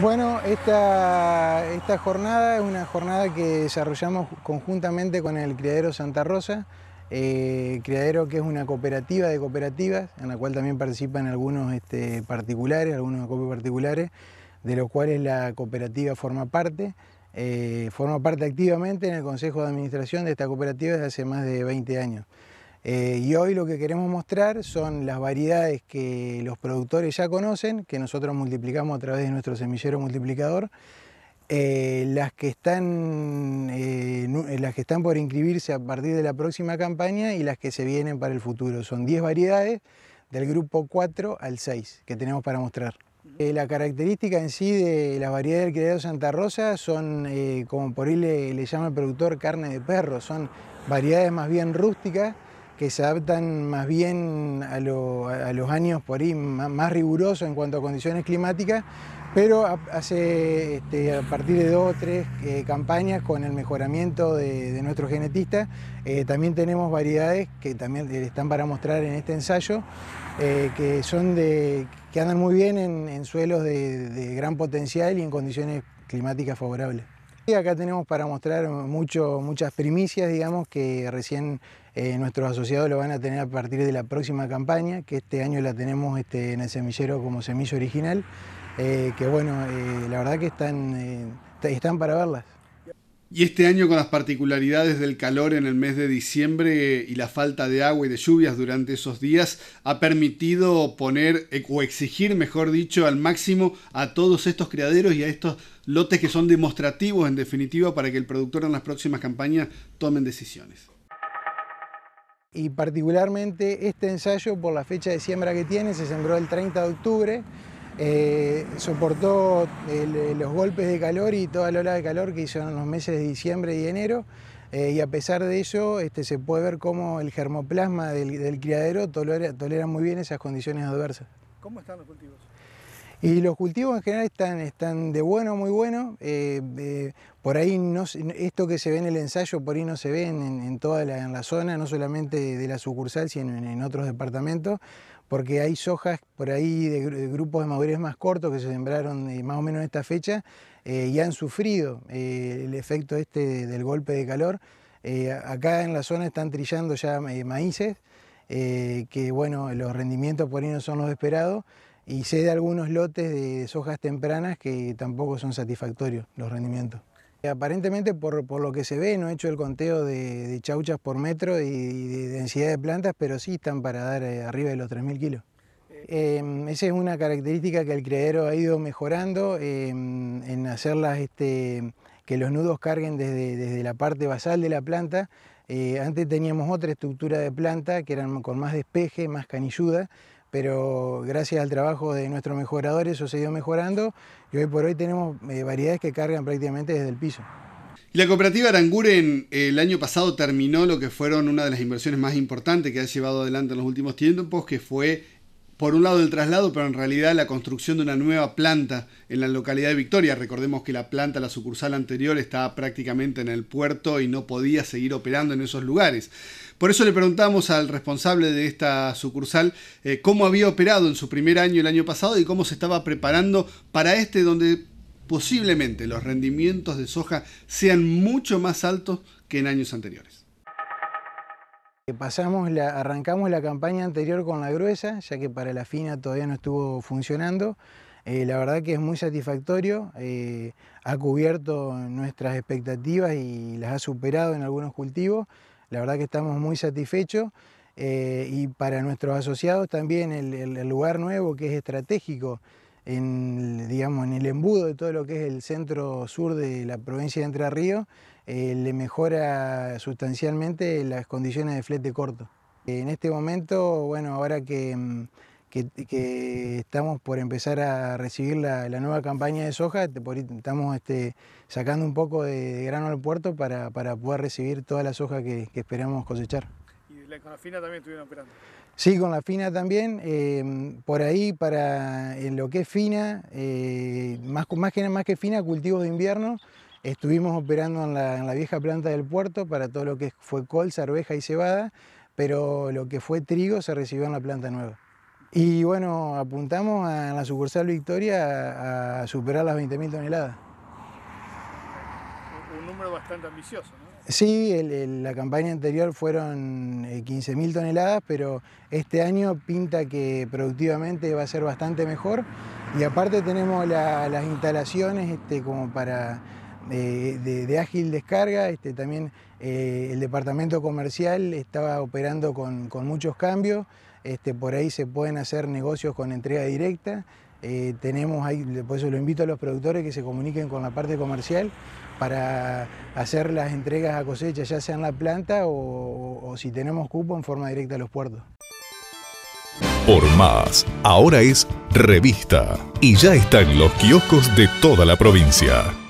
Bueno, esta, jornada es una jornada que desarrollamos conjuntamente con el Criadero Santa Rosa, eh, Criadero que es una cooperativa de cooperativas, en la cual también participan algunos este, particulares, algunos acopios particulares, de los cuales la cooperativa forma parte. Eh, forma parte activamente en el Consejo de Administración de esta cooperativa desde hace más de 20 años. Eh, y hoy lo que queremos mostrar son las variedades que los productores ya conocen, que nosotros multiplicamos a través de nuestro semillero multiplicador, eh, las, que están, eh, las que están por inscribirse a partir de la próxima campaña y las que se vienen para el futuro. Son 10 variedades del grupo 4 al 6 que tenemos para mostrar. la característica en sí de las variedades del Santa Rosa son, como por ahí le llama el productor, carne de perro. Son variedades más bien rústicas que se adaptan más bien a, los años por ahí más, rigurosos en cuanto a condiciones climáticas, pero hace este, a partir de dos o tres eh, campañas con el mejoramiento de, de nuestros genetistas, eh, también tenemos variedades que también eh, están para mostrar en este ensayo, que son de que andan muy bien en, suelos de gran potencial y en condiciones climáticas favorables. Acá tenemos para mostrar muchas primicias, digamos, que recién eh, nuestros asociados lo van a tener a partir de la próxima campaña, que este año la tenemos este, en el semillero como semilla original, eh, que bueno, eh, la verdad que están, están para verlas. Y este año con las particularidades del calor en el mes de diciembre y la falta de agua y de lluvias durante esos días ha permitido poner eh, o exigir, mejor dicho, al máximo a todos estos criaderos y a estos lotes que son demostrativos en definitiva para que el productor en las próximas campañas tomen decisiones. Y particularmente este ensayo por la fecha de siembra que tiene se sembró el 30 de octubre eh, soportó eh, los golpes de calor y toda la ola de calor que hicieron los meses de diciembre y enero. Eh, y a pesar de eso este, se puede ver cómo el germoplasma del, criadero tolera, muy bien esas condiciones adversas. ¿Cómo están los cultivos? Y los cultivos en general están, están de bueno, muy bueno. por ahí, esto que se ve en el ensayo, por ahí no se ve en, toda la, zona, no solamente de la sucursal, sino en otros departamentos porque hay sojas por ahí de, grupos de madurez más cortos que se sembraron eh, más o menos en esta fecha eh, y han sufrido eh, el efecto este del golpe de calor. acá en la zona están trillando ya maíces, que bueno, los rendimientos por ahí no son los esperados, y sé de algunos lotes de sojas tempranas que tampoco son satisfactorios los rendimientos. Aparentemente, por, lo que se ve, no he hecho el conteo de, chauchas por metro y, de densidad de plantas, pero sí están para dar eh, arriba de los 3.000 kilos. Em, esa es una característica que el criadero ha ido mejorando em, en hacerlas este, que los nudos carguen desde, desde, la parte basal de la planta. Eh, antes teníamos otra estructura de planta que era con más despeje, más canilluda, pero gracias al trabajo de nuestros mejoradores eso se mejorando y hoy por hoy tenemos eh, variedades que cargan prácticamente desde el piso. La cooperativa Aranguren eh, el año pasado terminó lo que fueron una de las inversiones más importantes que ha llevado adelante en los últimos tiempos, que fue por un lado el traslado, pero en realidad la construcción de una nueva planta en la localidad de Victoria. Recordemos que la planta, la sucursal anterior, estaba prácticamente en el puerto y no podía seguir operando en esos lugares. Por eso le preguntamos al responsable de esta sucursal eh, cómo había operado en su primer año el año pasado y cómo se estaba preparando para este donde posiblemente los rendimientos de soja sean mucho más altos que en años anteriores. Pasamos arrancamos la campaña anterior con la gruesa, ya que para la fina todavía no estuvo funcionando. Eh, la verdad que es muy satisfactorio, eh, ha cubierto nuestras expectativas y las ha superado en algunos cultivos. La verdad que estamos muy satisfechos eh, y para nuestros asociados también el, lugar nuevo que es estratégico en, digamos, en el embudo de todo lo que es el centro sur de la provincia de Entre Ríos eh, le mejora sustancialmente las condiciones de flete corto. En este momento, bueno, ahora que, mm, estamos por empezar a recibir la, nueva campaña de soja, estamos este, sacando un poco de, grano al puerto para, poder recibir toda la soja que, esperamos cosechar. ¿Y con la fina también estuvieron operando? Sí, con la fina también. Eh, por ahí, para en lo que es fina, eh, más que fina, cultivos de invierno, Estuvimos operando en la, vieja planta del puerto para todo lo que fue col, cerveja y cebada, pero lo que fue trigo se recibió en la planta nueva. Y bueno, apuntamos a, en la sucursal Victoria a, superar las 20.000 toneladas. Un número bastante ambicioso, ¿no? Sí, la campaña anterior fueron 15.000 eh, toneladas, pero este año pinta que productivamente va a ser bastante mejor. Y aparte tenemos las instalaciones este, como para de, ágil descarga, este, también eh, el departamento comercial estaba operando con, muchos cambios, este, por ahí se pueden hacer negocios con entrega directa, eh, tenemos ahí, por eso lo invito a los productores que se comuniquen con la parte comercial para hacer las entregas a cosecha, ya sea en la planta o, si tenemos cupo en forma directa a los puertos. Por más, ahora es revista y ya están los kioscos de toda la provincia.